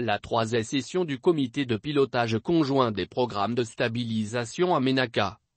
La troisième session du comité de pilotage conjoint des programmes de stabilisation à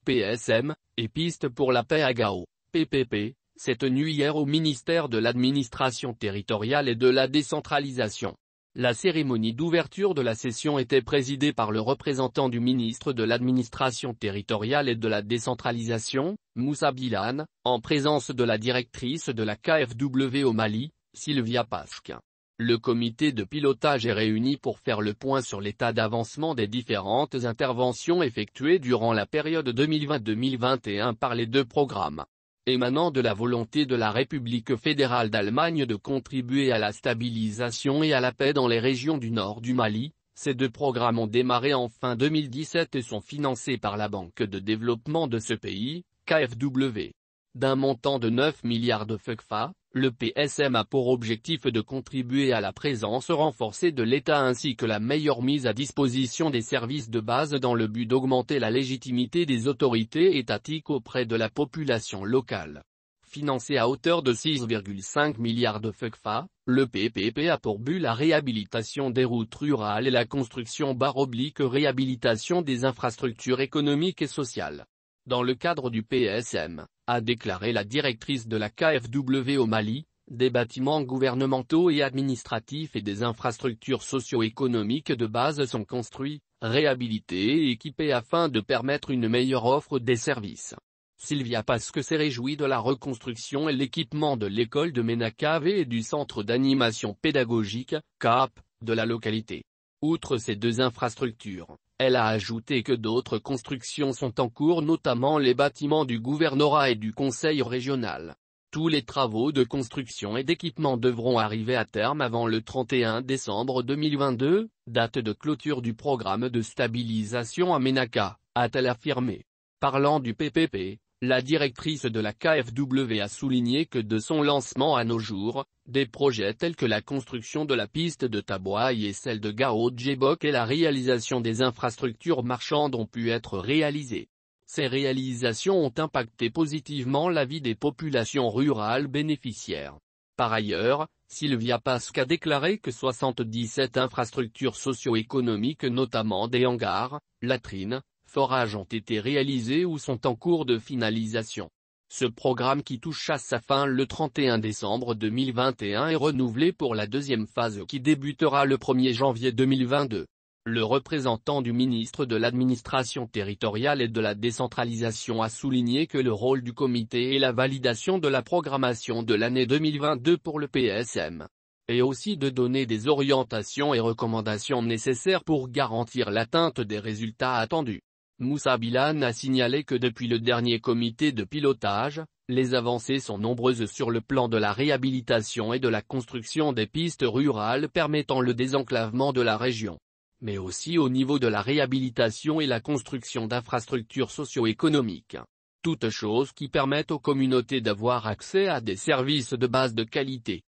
PSM, et Piste pour la paix à Gao, PPP, s'est tenue hier au ministère de l'administration territoriale et de la décentralisation. La cérémonie d'ouverture de la session était présidée par le représentant du ministre de l'administration territoriale et de la décentralisation, Moussa Bilan, en présence de la directrice de la KFW au Mali, Sylvia Pasque. Le comité de pilotage est réuni pour faire le point sur l'état d'avancement des différentes interventions effectuées durant la période 2020-2021 par les deux programmes émanant de la volonté de la République fédérale d'Allemagne de contribuer à la stabilisation et à la paix dans les régions du nord du Mali, ces deux programmes ont démarré en fin 2017 et sont financés par la Banque de développement de ce pays, KfW. D'un montant de 9 milliards de FECFA, le PSM a pour objectif de contribuer à la présence renforcée de l'État ainsi que la meilleure mise à disposition des services de base dans le but d'augmenter la légitimité des autorités étatiques auprès de la population locale. Financé à hauteur de 6,5 milliards de FECFA, le PPP a pour but la réhabilitation des routes rurales et la construction barre oblique réhabilitation des infrastructures économiques et sociales dans le cadre du PSM, a déclaré la directrice de la KfW au Mali, des bâtiments gouvernementaux et administratifs et des infrastructures socio-économiques de base sont construits, réhabilités et équipés afin de permettre une meilleure offre des services. Sylvia Pasque s'est réjouie de la reconstruction et l'équipement de l'école de Ménacave et du centre d'animation pédagogique, CAP, de la localité. Outre ces deux infrastructures, elle a ajouté que d'autres constructions sont en cours notamment les bâtiments du gouvernorat et du conseil régional. Tous les travaux de construction et d'équipement devront arriver à terme avant le 31 décembre 2022, date de clôture du programme de stabilisation à Ménaka, a-t-elle affirmé. Parlant du PPP, la directrice de la KfW a souligné que de son lancement à nos jours, des projets tels que la construction de la piste de Tabouaï et celle de Gao Djebok et la réalisation des infrastructures marchandes ont pu être réalisés. Ces réalisations ont impacté positivement la vie des populations rurales bénéficiaires. Par ailleurs, Sylvia Pasque a déclaré que 77 infrastructures socio-économiques notamment des hangars, latrines, orages ont été réalisés ou sont en cours de finalisation. Ce programme qui touche à sa fin le 31 décembre 2021 est renouvelé pour la deuxième phase qui débutera le 1er janvier 2022. Le représentant du ministre de l'administration territoriale et de la décentralisation a souligné que le rôle du comité est la validation de la programmation de l'année 2022 pour le PSM et aussi de donner des orientations et recommandations nécessaires pour garantir l'atteinte des résultats attendus. Moussa Bilan a signalé que depuis le dernier comité de pilotage, les avancées sont nombreuses sur le plan de la réhabilitation et de la construction des pistes rurales permettant le désenclavement de la région. Mais aussi au niveau de la réhabilitation et la construction d'infrastructures socio-économiques. Toutes choses qui permettent aux communautés d'avoir accès à des services de base de qualité.